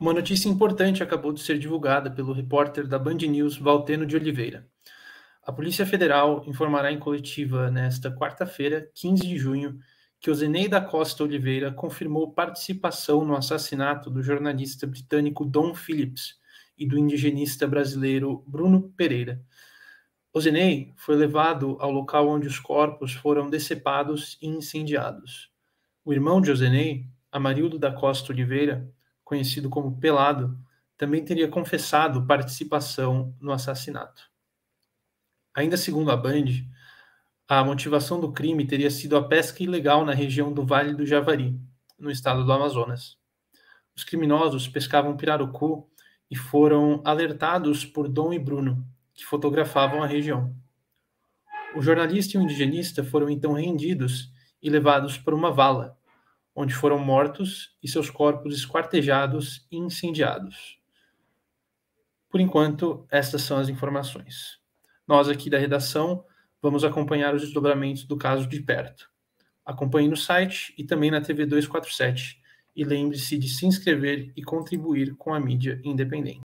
Uma notícia importante acabou de ser divulgada pelo repórter da Band News, Valteno de Oliveira. A Polícia Federal informará em coletiva nesta quarta-feira, 15 de junho, que Ozenei da Costa Oliveira confirmou participação no assassinato do jornalista britânico Don Phillips e do indigenista brasileiro Bruno Pereira. Ozenei foi levado ao local onde os corpos foram decepados e incendiados. O irmão de Ozenei, Amarildo da Costa Oliveira, conhecido como Pelado, também teria confessado participação no assassinato. Ainda segundo a Band, a motivação do crime teria sido a pesca ilegal na região do Vale do Javari, no estado do Amazonas. Os criminosos pescavam pirarucu e foram alertados por Dom e Bruno, que fotografavam a região. O jornalista e o indigenista foram então rendidos e levados por uma vala, onde foram mortos e seus corpos esquartejados e incendiados. Por enquanto, estas são as informações. Nós aqui da redação vamos acompanhar os desdobramentos do caso de perto. Acompanhe no site e também na TV 247 e lembre-se de se inscrever e contribuir com a mídia independente.